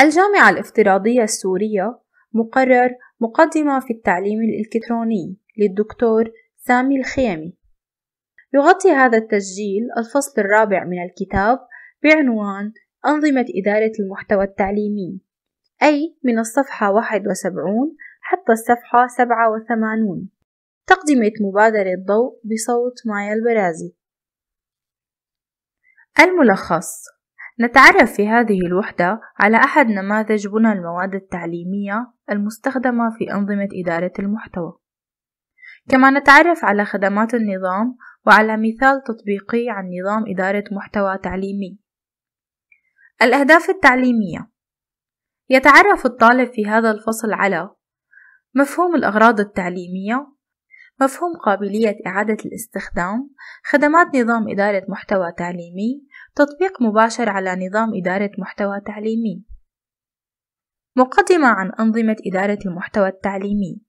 الجامعة الافتراضية السورية مقرر مقدمة في التعليم الإلكتروني للدكتور سامي الخيمي يغطي هذا التسجيل الفصل الرابع من الكتاب بعنوان أنظمة إدارة المحتوى التعليمي أي من الصفحة 71 حتى الصفحة 87 تقدمة مبادرة ضوء بصوت مايا البرازي الملخص نتعرف في هذه الوحدة على أحد نماذج بنى المواد التعليمية المستخدمة في أنظمة إدارة المحتوى كما نتعرف على خدمات النظام وعلى مثال تطبيقي عن نظام إدارة محتوى تعليمي الأهداف التعليمية يتعرف الطالب في هذا الفصل على مفهوم الأغراض التعليمية مفهوم قابلية إعادة الاستخدام خدمات نظام إدارة محتوى تعليمي تطبيق مباشر على نظام إدارة محتوى تعليمي مقدمة عن أنظمة إدارة المحتوى التعليمي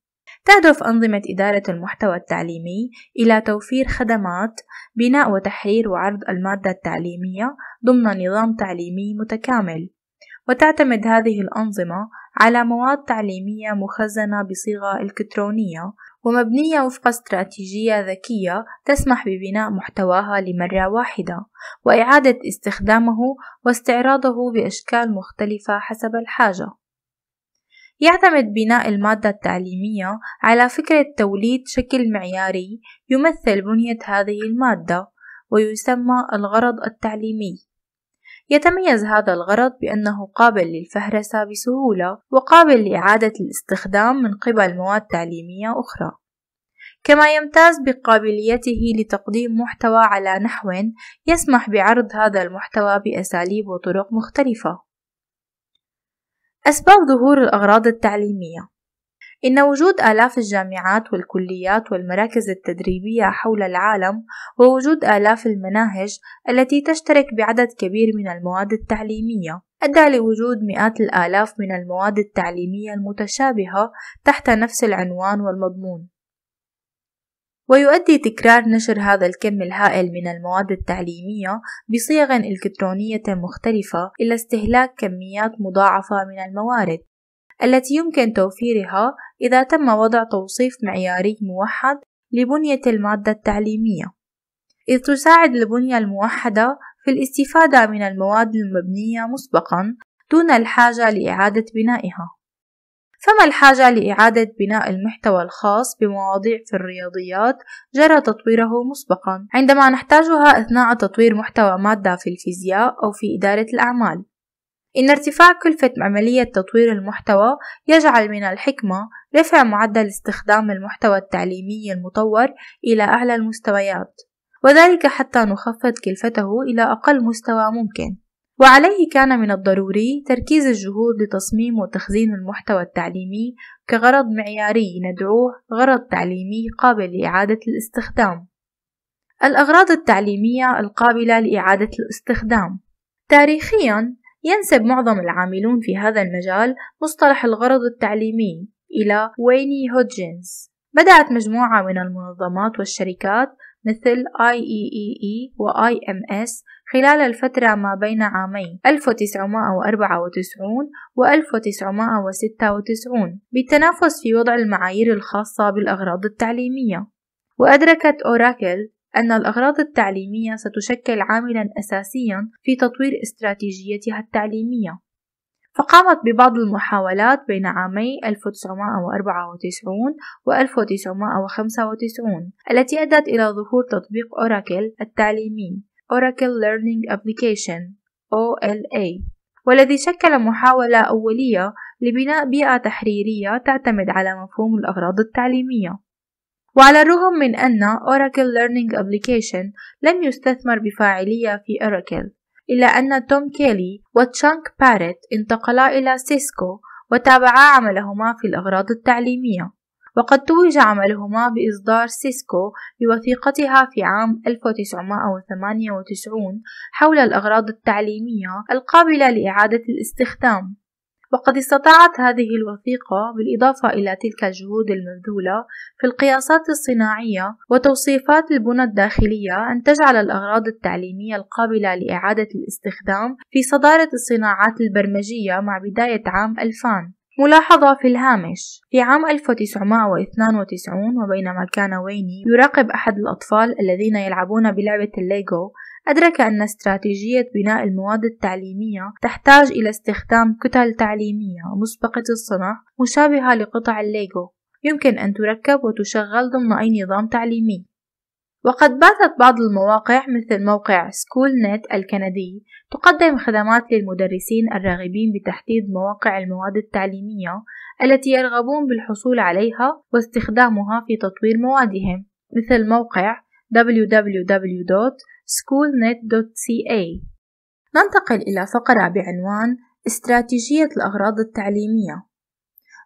تهدف أنظمة إدارة المحتوى التعليمي إلى توفير خدمات بناء وتحرير وعرض المادة التعليمية ضمن نظام تعليمي متكامل وتعتمد هذه الأنظمة على مواد تعليمية مخزنة بصيغة إلكترونية ومبنية وفق استراتيجية ذكية تسمح ببناء محتواها لمرة واحدة وإعادة استخدامه واستعراضه بأشكال مختلفة حسب الحاجة يعتمد بناء المادة التعليمية على فكرة توليد شكل معياري يمثل بنية هذه المادة ويسمى الغرض التعليمي يتميز هذا الغرض بأنه قابل للفهرسة بسهولة وقابل لإعادة الاستخدام من قبل مواد تعليمية أخرى كما يمتاز بقابليته لتقديم محتوى على نحو يسمح بعرض هذا المحتوى بأساليب وطرق مختلفة أسباب ظهور الأغراض التعليمية إن وجود آلاف الجامعات والكليات والمراكز التدريبية حول العالم ووجود آلاف المناهج التي تشترك بعدد كبير من المواد التعليمية أدى لوجود مئات الآلاف من المواد التعليمية المتشابهة تحت نفس العنوان والمضمون ويؤدي تكرار نشر هذا الكم الهائل من المواد التعليمية بصيغ إلكترونية مختلفة إلى استهلاك كميات مضاعفة من الموارد التي يمكن توفيرها إذا تم وضع توصيف معياري موحد لبنية المادة التعليمية، إذ تساعد البنية الموحدة في الاستفادة من المواد المبنية مسبقًا دون الحاجة لإعادة بنائها. فما الحاجة لإعادة بناء المحتوى الخاص بمواضيع في الرياضيات جرى تطويره مسبقًا عندما نحتاجها أثناء تطوير محتوى مادة في الفيزياء أو في إدارة الأعمال، إن ارتفاع كلفة عملية تطوير المحتوى يجعل من الحكمة رفع معدل استخدام المحتوى التعليمي المطور إلى أعلى المستويات وذلك حتى نخفض كلفته إلى أقل مستوى ممكن وعليه كان من الضروري تركيز الجهود لتصميم وتخزين المحتوى التعليمي كغرض معياري ندعوه غرض تعليمي قابل لإعادة الاستخدام الأغراض التعليمية القابلة لإعادة الاستخدام تاريخيا ينسب معظم العاملون في هذا المجال مصطلح الغرض التعليمي إلى ويني هودجنز بدأت مجموعة من المنظمات والشركات مثل IEEE و IMS خلال الفترة ما بين عامي 1994 و 1996 بالتنافس في وضع المعايير الخاصة بالأغراض التعليمية وأدركت أوراكل أن الأغراض التعليمية ستشكل عاملًا أساسيًا في تطوير استراتيجيتها التعليمية، فقامت ببعض المحاولات بين عامي 1994 و 1995 التي أدت إلى ظهور تطبيق أوراكل التعليمي Oracle Learning Application OLA إيه، والذي شكل محاولة أولية لبناء بيئة تحريرية تعتمد على مفهوم الأغراض التعليمية وعلى الرغم من أن Oracle Learning Application لم يستثمر بفاعلية في Oracle إلا أن توم كيلي وتشانك باريت انتقلا إلى سيسكو وتابعا عملهما في الأغراض التعليمية وقد توج عملهما بإصدار سيسكو بوثيقتها في عام 1998 حول الأغراض التعليمية القابلة لإعادة الاستخدام وقد استطاعت هذه الوثيقة بالإضافة إلى تلك الجهود المبذولة في القياسات الصناعية وتوصيفات البنى الداخلية أن تجعل الأغراض التعليمية القابلة لإعادة الاستخدام في صدارة الصناعات البرمجية مع بداية عام 2000 ملاحظة في الهامش في عام 1992 وبينما كان ويني يراقب أحد الأطفال الذين يلعبون بلعبة الليجو أدرك أن استراتيجية بناء المواد التعليمية تحتاج إلى استخدام كتل تعليمية مسبقة الصنع مشابهة لقطع الليجو يمكن أن تركب وتشغل ضمن أي نظام تعليمي وقد باتت بعض المواقع مثل موقع سكول نت الكندي تقدم خدمات للمدرسين الراغبين بتحديد مواقع المواد التعليمية التي يرغبون بالحصول عليها واستخدامها في تطوير موادهم مثل موقع www schoolnet.ca ننتقل إلى فقرة بعنوان استراتيجية الأغراض التعليمية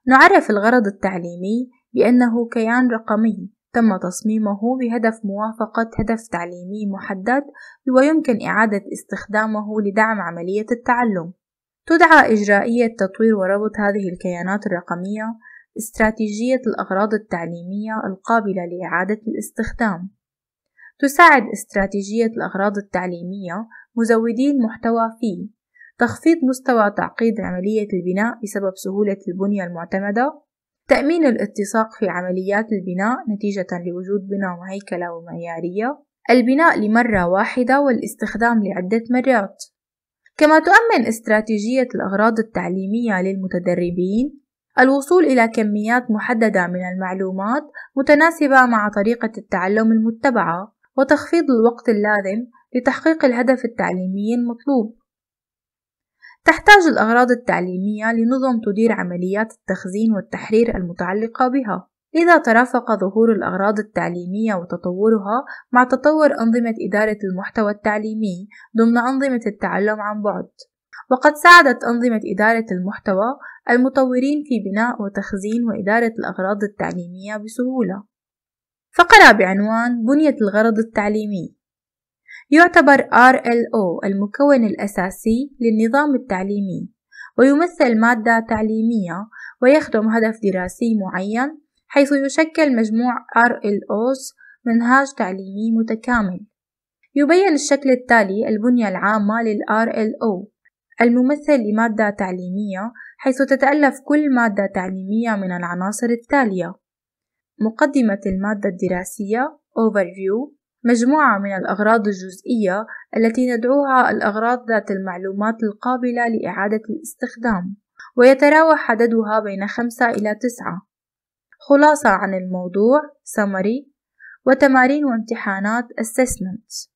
نعرف الغرض التعليمي بأنه كيان رقمي تم تصميمه بهدف موافقة هدف تعليمي محدد ويمكن إعادة استخدامه لدعم عملية التعلم تدعى إجرائية تطوير وربط هذه الكيانات الرقمية استراتيجية الأغراض التعليمية القابلة لإعادة الاستخدام تساعد استراتيجية الأغراض التعليمية مزودي المحتوى في تخفيض مستوى تعقيد عملية البناء بسبب سهولة البنية المعتمدة تأمين الاتساق في عمليات البناء نتيجة لوجود بناء مهيكلة ومعيارية البناء لمرة واحدة والاستخدام لعدة مرات كما تؤمن استراتيجية الأغراض التعليمية للمتدربين الوصول إلى كميات محددة من المعلومات متناسبة مع طريقة التعلم المتبعة وتخفيض الوقت اللازم لتحقيق الهدف التعليمي المطلوب تحتاج الأغراض التعليمية لنظم تدير عمليات التخزين والتحرير المتعلقة بها إذا ترافق ظهور الأغراض التعليمية وتطورها مع تطور أنظمة إدارة المحتوى التعليمي ضمن أنظمة التعلم عن بعد وقد ساعدت أنظمة إدارة المحتوى المطورين في بناء وتخزين وإدارة الأغراض التعليمية بسهولة فقرأ بعنوان بنية الغرض التعليمي يعتبر RLO المكون الأساسي للنظام التعليمي ويمثل مادة تعليمية ويخدم هدف دراسي معين حيث يشكل مجموع RLOs منهاج تعليمي متكامل يبين الشكل التالي البنية العامة لل RLO الممثل لمادة تعليمية حيث تتألف كل مادة تعليمية من العناصر التالية مقدمة المادة الدراسية Overview مجموعة من الأغراض الجزئية التي ندعوها الأغراض ذات المعلومات القابلة لإعادة الاستخدام ويتراوح عددها بين خمسة إلى تسعة خلاصة عن الموضوع summary وتمارين وامتحانات assessment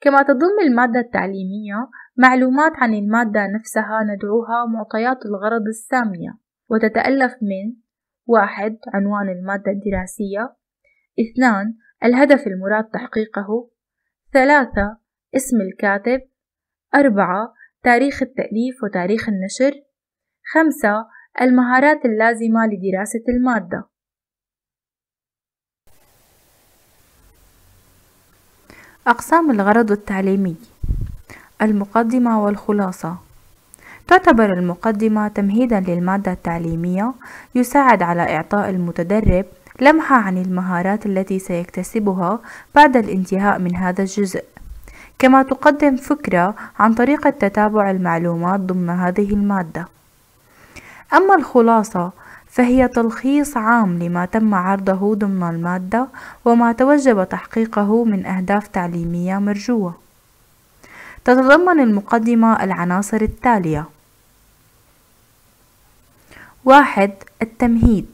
كما تضم المادة التعليمية معلومات عن المادة نفسها ندعوها معطيات الغرض السامية وتتألف من واحد عنوان المادة الدراسية اثنان الهدف المراد تحقيقه ثلاثة اسم الكاتب أربعة تاريخ التأليف وتاريخ النشر خمسة المهارات اللازمة لدراسة المادة أقسام الغرض التعليمي المقدمة والخلاصة تعتبر المقدمة تمهيدا للمادة التعليمية يساعد على إعطاء المتدرب لمحة عن المهارات التي سيكتسبها بعد الانتهاء من هذا الجزء كما تقدم فكرة عن طريقة تتابع المعلومات ضمن هذه المادة أما الخلاصة فهي تلخيص عام لما تم عرضه ضمن المادة وما توجب تحقيقه من أهداف تعليمية مرجوة تتضمن المقدمة العناصر التالية واحد التمهيد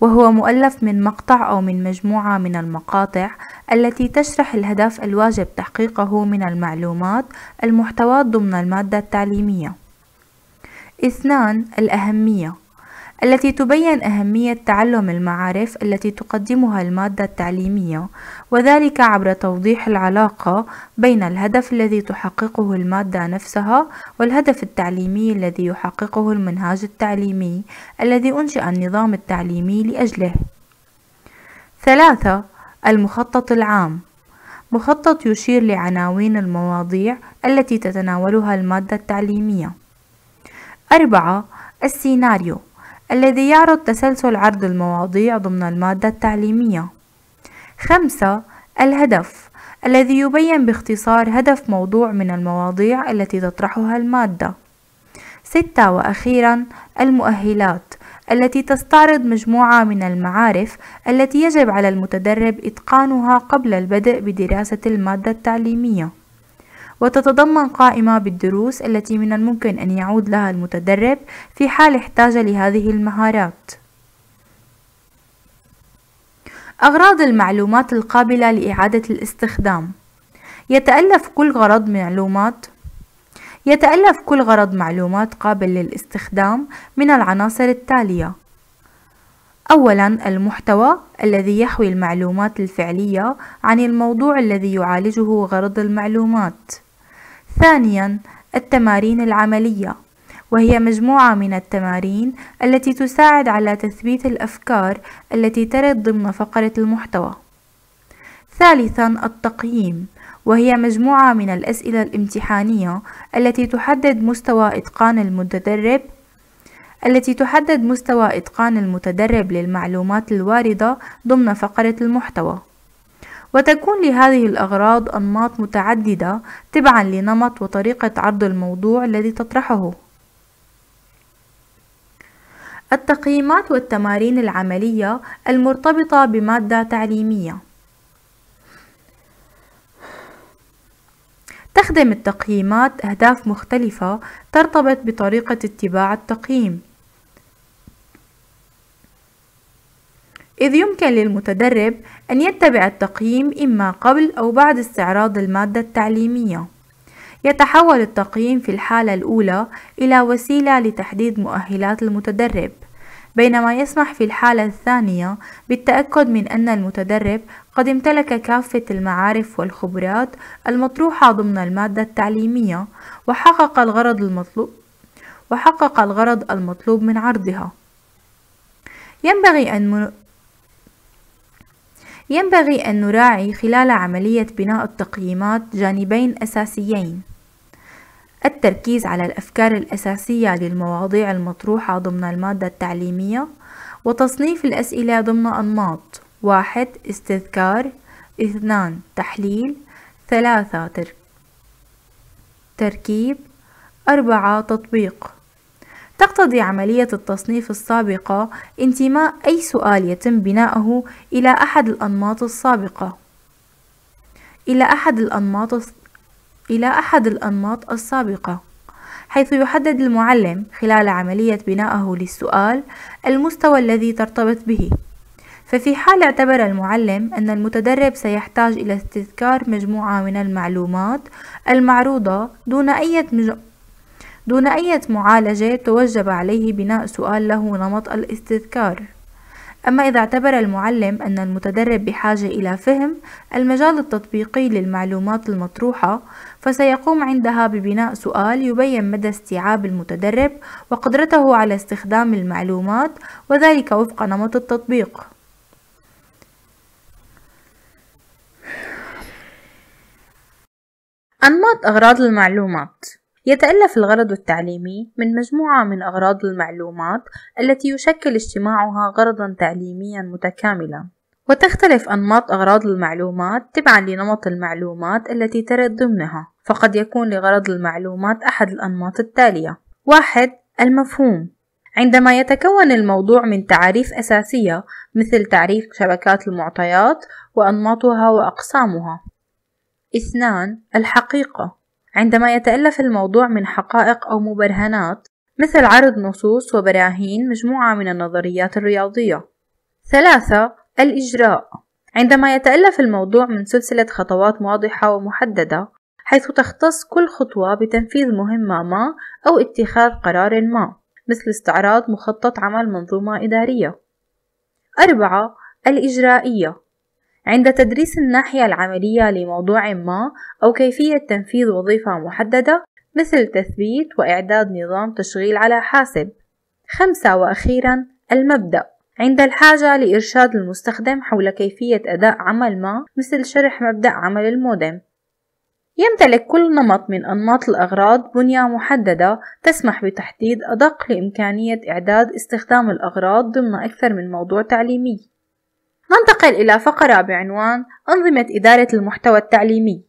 وهو مؤلف من مقطع أو من مجموعة من المقاطع التي تشرح الهدف الواجب تحقيقه من المعلومات المحتواة ضمن المادة التعليمية اثنان الأهمية التي تبين أهمية تعلم المعارف التي تقدمها المادة التعليمية وذلك عبر توضيح العلاقة بين الهدف الذي تحققه المادة نفسها والهدف التعليمي الذي يحققه المنهاج التعليمي الذي أنشئ النظام التعليمي لأجله ثلاثة المخطط العام مخطط يشير لعناوين المواضيع التي تتناولها المادة التعليمية أربعة السيناريو الذي يعرض تسلسل عرض المواضيع ضمن المادة التعليمية خمسة الهدف الذي يبين باختصار هدف موضوع من المواضيع التي تطرحها المادة ستة وأخيرا المؤهلات التي تستعرض مجموعة من المعارف التي يجب على المتدرب إتقانها قبل البدء بدراسة المادة التعليمية وتتضمن قائمة بالدروس التي من الممكن أن يعود لها المتدرب في حال احتاج لهذه المهارات أغراض المعلومات القابلة لإعادة الاستخدام يتألف كل غرض معلومات يتألف كل غرض معلومات قابل للاستخدام من العناصر التالية أولا المحتوى الذي يحوي المعلومات الفعلية عن الموضوع الذي يعالجه غرض المعلومات ثانيا التمارين العملية وهي مجموعة من التمارين التي تساعد على تثبيت الأفكار التي ترد ضمن فقرة المحتوى ثالثا التقييم وهي مجموعة من الأسئلة الامتحانية التي تحدد مستوى إتقان المتدرب التي تحدد مستوى إتقان المتدرب للمعلومات الواردة ضمن فقرة المحتوى وتكون لهذه الأغراض أنماط متعددة تبعا لنمط وطريقة عرض الموضوع الذي تطرحه التقييمات والتمارين العملية المرتبطة بمادة تعليمية تخدم التقييمات أهداف مختلفة ترتبط بطريقة اتباع التقييم إذ يمكن للمتدرب أن يتبع التقييم إما قبل أو بعد استعراض المادة التعليمية يتحول التقييم في الحالة الأولى إلى وسيلة لتحديد مؤهلات المتدرب بينما يسمح في الحالة الثانية بالتأكد من أن المتدرب قد امتلك كافة المعارف والخبرات المطروحة ضمن المادة التعليمية وحقق الغرض المطلوب وحقق الغرض المطلوب من عرضها ينبغي أن ينبغي أن نراعي خلال عملية بناء التقييمات جانبين أساسيين التركيز على الأفكار الأساسية للمواضيع المطروحة ضمن المادة التعليمية وتصنيف الأسئلة ضمن أنماط واحد استذكار اثنان تحليل ثلاثة تركيب أربعة تطبيق تقتضي عملية التصنيف السابقة انتماء أي سؤال يتم بناؤه إلى أحد الأنماط السابقة إلى أحد الأنماط إلى أحد الأنماط السابقة حيث يحدد المعلم خلال عملية بنائه للسؤال المستوى الذي ترتبط به ففي حال اعتبر المعلم أن المتدرب سيحتاج إلى استذكار مجموعة من المعلومات المعروضة دون أي دون أي معالجة توجب عليه بناء سؤال له نمط الاستذكار أما إذا اعتبر المعلم أن المتدرب بحاجة إلى فهم المجال التطبيقي للمعلومات المطروحة فسيقوم عندها ببناء سؤال يبين مدى استيعاب المتدرب وقدرته على استخدام المعلومات وذلك وفق نمط التطبيق أنماط أغراض المعلومات يتألف الغرض التعليمي من مجموعة من أغراض المعلومات التي يشكل اجتماعها غرضا تعليميا متكاملا وتختلف أنماط أغراض المعلومات تبعا لنمط المعلومات التي ترد ضمنها فقد يكون لغرض المعلومات أحد الأنماط التالية واحد المفهوم عندما يتكون الموضوع من تعاريف أساسية مثل تعريف شبكات المعطيات وأنماطها وأقسامها اثنان الحقيقة عندما يتألف الموضوع من حقائق أو مبرهنات مثل عرض نصوص وبراهين مجموعة من النظريات الرياضية. ثلاثة الإجراء عندما يتألف الموضوع من سلسلة خطوات واضحة ومحددة حيث تختص كل خطوة بتنفيذ مهمة ما أو اتخاذ قرار ما مثل استعراض مخطط عمل منظومة إدارية. أربعة الإجرائية عند تدريس الناحية العملية لموضوع ما أو كيفية تنفيذ وظيفة محددة مثل تثبيت وإعداد نظام تشغيل على حاسب. خمسة وأخيرا المبدأ عند الحاجة لإرشاد المستخدم حول كيفية أداء عمل ما مثل شرح مبدأ عمل المودم. يمتلك كل نمط من أنماط الأغراض بنية محددة تسمح بتحديد أدق لإمكانية إعداد استخدام الأغراض ضمن أكثر من موضوع تعليمي ننتقل إلى فقرة بعنوان أنظمة إدارة المحتوى التعليمي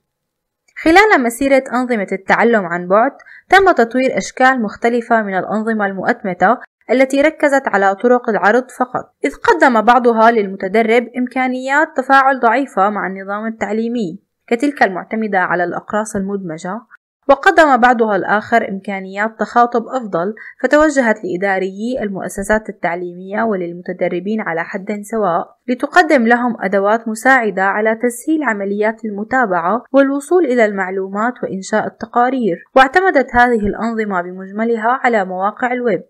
خلال مسيرة أنظمة التعلم عن بعد تم تطوير أشكال مختلفة من الأنظمة المؤتمتة التي ركزت على طرق العرض فقط إذ قدم بعضها للمتدرب إمكانيات تفاعل ضعيفة مع النظام التعليمي كتلك المعتمدة على الأقراص المدمجة وقدم بعضها الآخر إمكانيات تخاطب أفضل فتوجهت لإداريي المؤسسات التعليمية وللمتدربين على حد سواء لتقدم لهم أدوات مساعدة على تسهيل عمليات المتابعة والوصول إلى المعلومات وإنشاء التقارير واعتمدت هذه الأنظمة بمجملها على مواقع الويب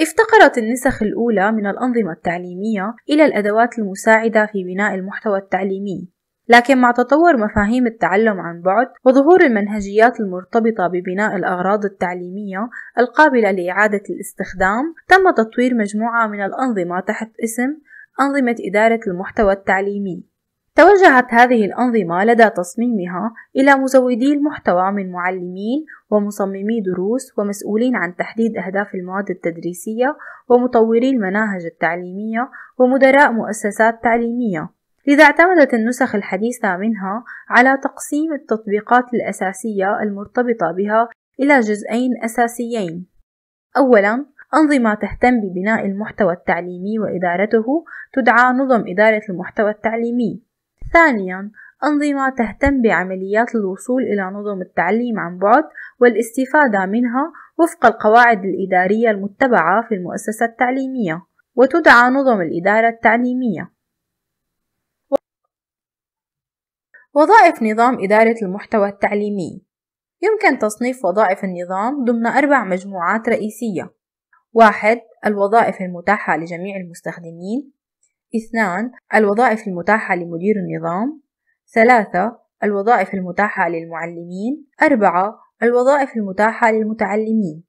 افتقرت النسخ الأولى من الأنظمة التعليمية إلى الأدوات المساعدة في بناء المحتوى التعليمي لكن مع تطور مفاهيم التعلم عن بعد وظهور المنهجيات المرتبطة ببناء الأغراض التعليمية القابلة لإعادة الاستخدام تم تطوير مجموعة من الأنظمة تحت اسم أنظمة إدارة المحتوى التعليمي توجهت هذه الأنظمة لدى تصميمها إلى مزودي المحتوى من معلمين ومصممي دروس ومسؤولين عن تحديد أهداف المواد التدريسية ومطوري المناهج التعليمية ومدراء مؤسسات تعليمية لذا اعتمدت النسخ الحديثة منها على تقسيم التطبيقات الأساسية المرتبطة بها إلى جزئين أساسيين أولاً أنظمة تهتم ببناء المحتوى التعليمي وإدارته تدعى نظم إدارة المحتوى التعليمي. ثانياً، أنظمة تهتم بعمليات الوصول إلى نظم التعليم عن بعد والاستفادة منها وفق القواعد الإدارية المتبعة في المؤسسة التعليمية، وتدعى نظم الإدارة التعليمية. وظائف نظام إدارة المحتوى التعليمي يمكن تصنيف وظائف النظام ضمن أربع مجموعات رئيسية واحد الوظائف المتاحة لجميع المستخدمين اثنان الوظائف المتاحة لمدير النظام ثلاثة الوظائف المتاحة للمعلمين أربعة الوظائف المتاحة للمتعلمين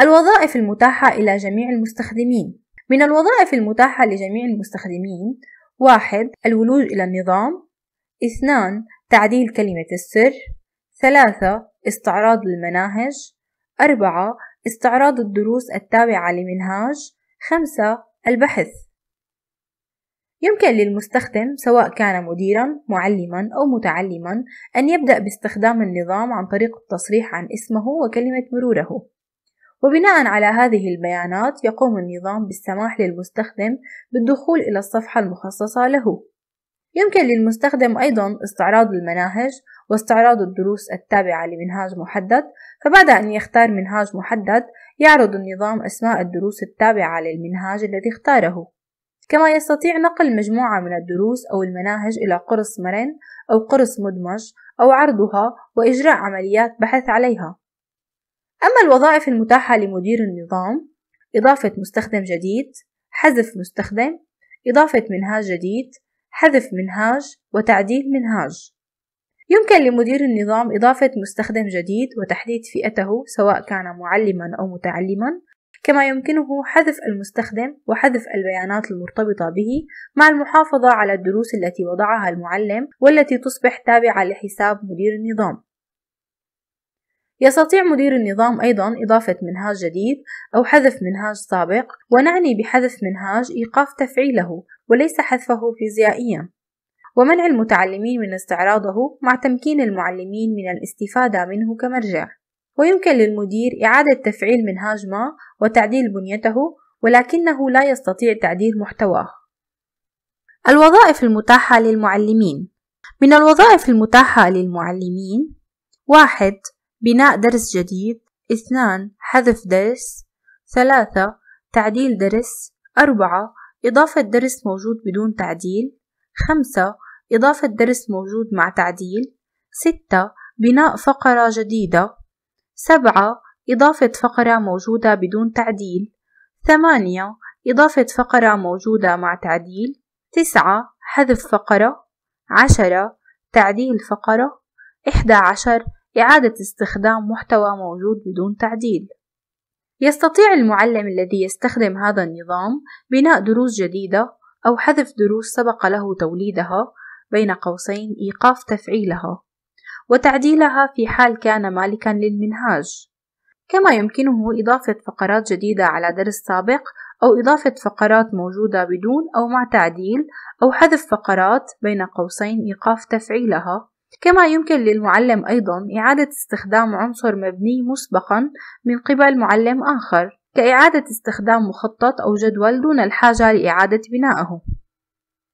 الوظائف المتاحة إلى جميع المستخدمين من الوظائف المتاحة لجميع المستخدمين واحد الولوج إلى النظام اثنان تعديل كلمة السر ثلاثة استعراض المناهج أربعة استعراض الدروس التابعة لمنهاج خمسة البحث يمكن للمستخدم سواء كان مديرا معلما أو متعلما أن يبدأ باستخدام النظام عن طريق التصريح عن اسمه وكلمة مروره وبناء على هذه البيانات يقوم النظام بالسماح للمستخدم بالدخول إلى الصفحة المخصصة له يمكن للمستخدم أيضا استعراض المناهج واستعراض الدروس التابعة لمنهاج محدد فبعد أن يختار منهاج محدد يعرض النظام أسماء الدروس التابعة للمنهاج الذي اختاره كما يستطيع نقل مجموعة من الدروس أو المناهج إلى قرص مرن أو قرص مدمج أو عرضها وإجراء عمليات بحث عليها أما الوظائف المتاحة لمدير النظام إضافة مستخدم جديد حذف مستخدم إضافة منهاج جديد حذف منهاج وتعديل منهاج يمكن لمدير النظام إضافة مستخدم جديد وتحديد فئته سواء كان معلما أو متعلما كما يمكنه حذف المستخدم وحذف البيانات المرتبطة به مع المحافظة على الدروس التي وضعها المعلم والتي تصبح تابعة لحساب مدير النظام يستطيع مدير النظام أيضا إضافة منهاج جديد أو حذف منهاج سابق ونعني بحذف منهاج إيقاف تفعيله وليس حذفه فيزيائيا ومنع المتعلمين من استعراضه مع تمكين المعلمين من الاستفادة منه كمرجع ويمكن للمدير إعادة تفعيل منهاج ما وتعديل بنيته ولكنه لا يستطيع تعديل محتواه الوظائف المتاحة للمعلمين من الوظائف المتاحة للمعلمين واحد بناء درس جديد اثنان حذف درس ثلاثة تعديل درس أربعة إضافة درس موجود بدون تعديل خمسة إضافة درس موجود مع تعديل ستة بناء فقرة جديدة سبعة إضافة فقرة موجودة بدون تعديل ثمانية إضافة فقرة موجودة مع تعديل تسعة حذف فقرة عشرة تعديل فقرة إحدى عشر إعادة استخدام محتوى موجود بدون تعديل يستطيع المعلم الذي يستخدم هذا النظام بناء دروس جديدة أو حذف دروس سبق له توليدها بين قوسين إيقاف تفعيلها وتعديلها في حال كان مالكا للمنهاج كما يمكنه إضافة فقرات جديدة على درس سابق أو إضافة فقرات موجودة بدون أو مع تعديل أو حذف فقرات بين قوسين إيقاف تفعيلها كما يمكن للمعلم أيضا إعادة استخدام عنصر مبني مسبقا من قبل معلم آخر كإعادة استخدام مخطط أو جدول دون الحاجة لإعادة بنائه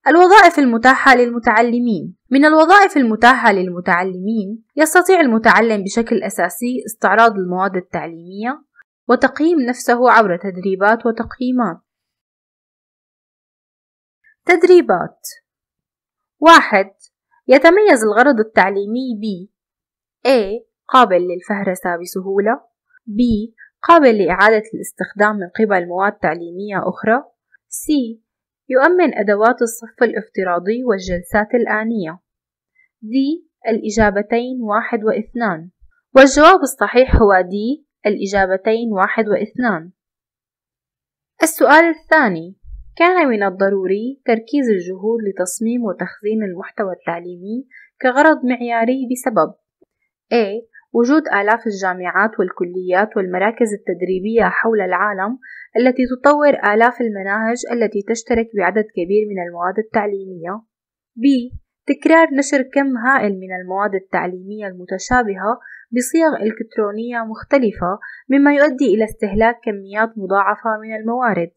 الوظائف المتاحة للمتعلمين من الوظائف المتاحة للمتعلمين يستطيع المتعلم بشكل أساسي استعراض المواد التعليمية وتقييم نفسه عبر تدريبات وتقييمات تدريبات واحد يتميز الغرض التعليمي ب A قابل للفهرسة بسهولة B قابل لإعادة الاستخدام من قبل مواد تعليمية أخرى C يؤمن أدوات الصف الافتراضي والجلسات الآنية D الإجابتين واحد واثنان والجواب الصحيح هو D الإجابتين واحد واثنان السؤال الثاني كان من الضروري تركيز الجهود لتصميم وتخزين المحتوى التعليمي كغرض معياري بسبب A. وجود آلاف الجامعات والكليات والمراكز التدريبية حول العالم التي تطور آلاف المناهج التي تشترك بعدد كبير من المواد التعليمية B. تكرار نشر كم هائل من المواد التعليمية المتشابهة بصيغ إلكترونية مختلفة مما يؤدي إلى استهلاك كميات مضاعفة من الموارد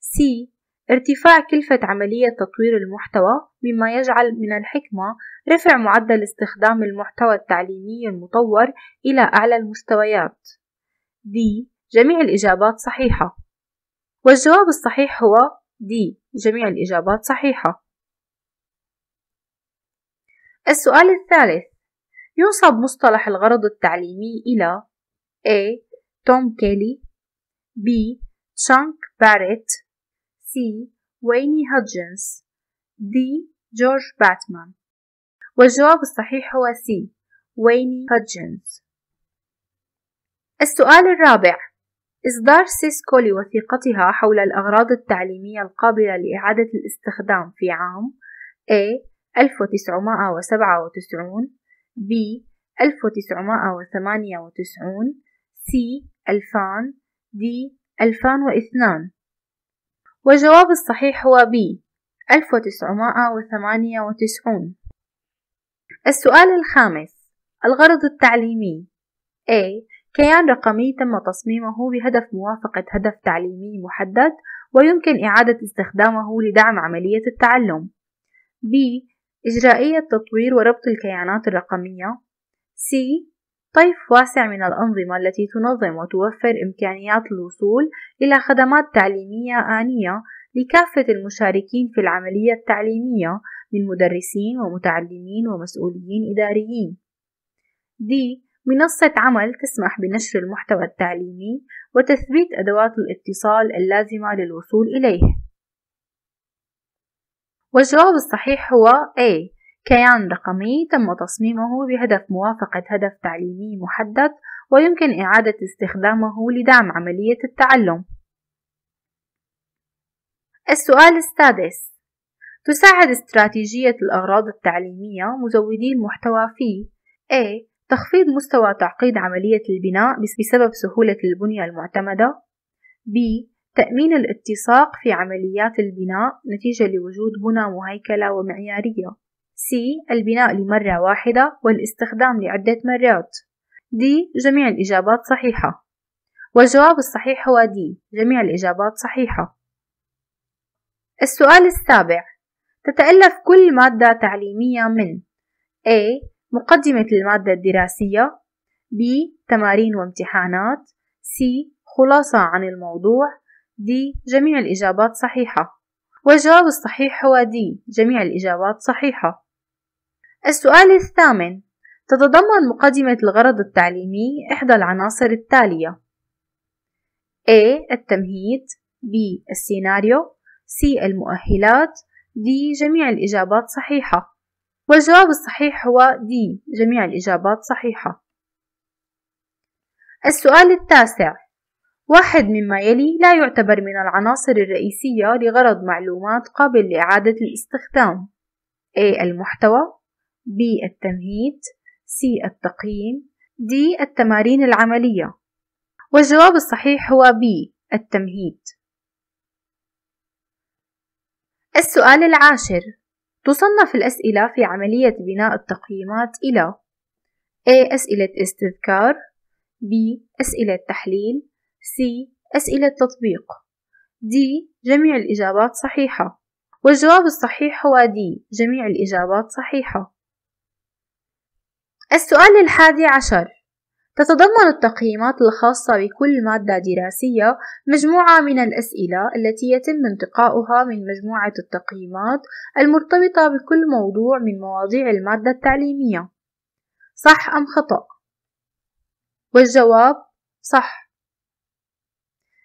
C ارتفاع كلفة عملية تطوير المحتوى مما يجعل من الحكمة رفع معدل استخدام المحتوى التعليمي المطور إلى أعلى المستويات D جميع الإجابات صحيحة والجواب الصحيح هو D جميع الإجابات صحيحة السؤال الثالث ينصب مصطلح الغرض التعليمي إلى A. توم كيلي B. تشانك باريت سي ويني هودجنز دي جورج باتمان والجواب الصحيح هو سي ويني هودجنز السؤال الرابع إصدار سيسكو لوثيقتها حول الأغراض التعليمية القابلة لإعادة الاستخدام في عام A 1997 B 1998 C 2000 D 2002 والجواب الصحيح هو B 1998 السؤال الخامس الغرض التعليمي A كيان رقمي تم تصميمه بهدف موافقة هدف تعليمي محدد ويمكن إعادة استخدامه لدعم عملية التعلم B إجرائية تطوير وربط الكيانات الرقمية C طيف واسع من الأنظمة التي تنظم وتوفر إمكانيات الوصول إلى خدمات تعليمية آنية لكافة المشاركين في العملية التعليمية من مدرسين ومتعلمين ومسؤولين إداريين. دي منصة عمل تسمح بنشر المحتوى التعليمي وتثبيت أدوات الاتصال اللازمة للوصول إليه. والجواب الصحيح هو A كيان رقمي تم تصميمه بهدف موافقة هدف تعليمي محدد ويمكن إعادة استخدامه لدعم عملية التعلم. السؤال السادس تساعد استراتيجية الأغراض التعليمية مزودي المحتوى في A. تخفيض مستوى تعقيد عملية البناء بسبب سهولة البنية المعتمدة B. تأمين الاتساق في عمليات البناء نتيجة لوجود بنى مهيكلة ومعيارية C البناء لمرة واحدة والاستخدام لعدة مرات D جميع الإجابات صحيحة والجواب الصحيح هو D جميع الإجابات صحيحة السؤال السابع تتألف كل مادة تعليمية من A مقدمة المادة الدراسية B تمارين وامتحانات C خلاصة عن الموضوع D جميع الإجابات صحيحة والجواب الصحيح هو D جميع الإجابات صحيحة السؤال الثامن تتضمن مقدمة الغرض التعليمي إحدى العناصر التالية A التمهيد B السيناريو C المؤهلات D جميع الإجابات صحيحة والجواب الصحيح هو D جميع الإجابات صحيحة السؤال التاسع واحد مما يلي لا يعتبر من العناصر الرئيسية لغرض معلومات قابل لإعادة الاستخدام A المحتوى B التمهيد C التقييم D التمارين العملية والجواب الصحيح هو B التمهيد السؤال العاشر تصنف الأسئلة في عملية بناء التقييمات إلى A أسئلة استذكار B أسئلة تحليل C أسئلة تطبيق D جميع الإجابات صحيحة والجواب الصحيح هو D جميع الإجابات صحيحة السؤال الحادي عشر تتضمن التقييمات الخاصة بكل مادة دراسية مجموعة من الأسئلة التي يتم انتقاؤها من مجموعة التقييمات المرتبطة بكل موضوع من مواضيع المادة التعليمية صح أم خطأ؟ والجواب صح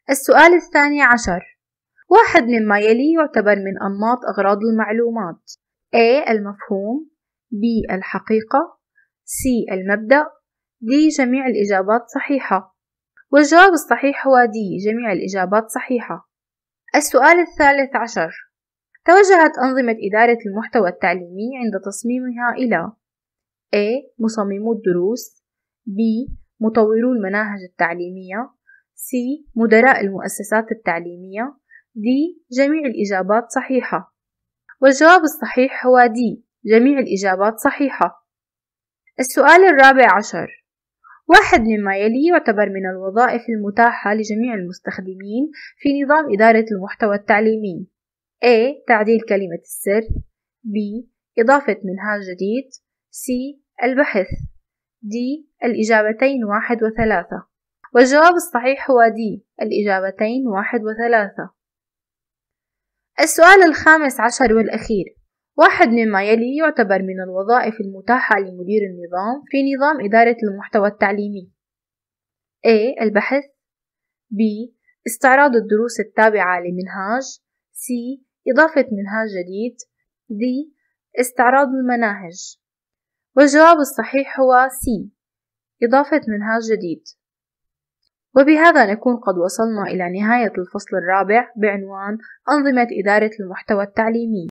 السؤال الثاني عشر واحد مما يلي يعتبر من أنماط أغراض المعلومات A المفهوم B الحقيقة C المبدأ D جميع الإجابات صحيحة والجواب الصحيح هو D جميع الإجابات صحيحة السؤال الثالث عشر توجهت أنظمة إدارة المحتوى التعليمي عند تصميمها إلى A مصممو الدروس B مطورو المناهج التعليمية C مدراء المؤسسات التعليمية D جميع الإجابات صحيحة والجواب الصحيح هو D جميع الإجابات صحيحة السؤال الرابع عشر واحد مما يلي يعتبر من الوظائف المتاحة لجميع المستخدمين في نظام إدارة المحتوى التعليمي A. تعديل كلمة السر B. إضافة منهاج جديد C. البحث D. الإجابتين واحد وثلاثة والجواب الصحيح هو D الإجابتين واحد وثلاثة السؤال الخامس عشر والأخير واحد مما يلي يعتبر من الوظائف المتاحة لمدير النظام في نظام إدارة المحتوى التعليمي A. البحث B. استعراض الدروس التابعة لمنهاج C. إضافة منهاج جديد D. استعراض المناهج والجواب الصحيح هو C إضافة منهاج جديد وبهذا نكون قد وصلنا إلى نهاية الفصل الرابع بعنوان أنظمة إدارة المحتوى التعليمي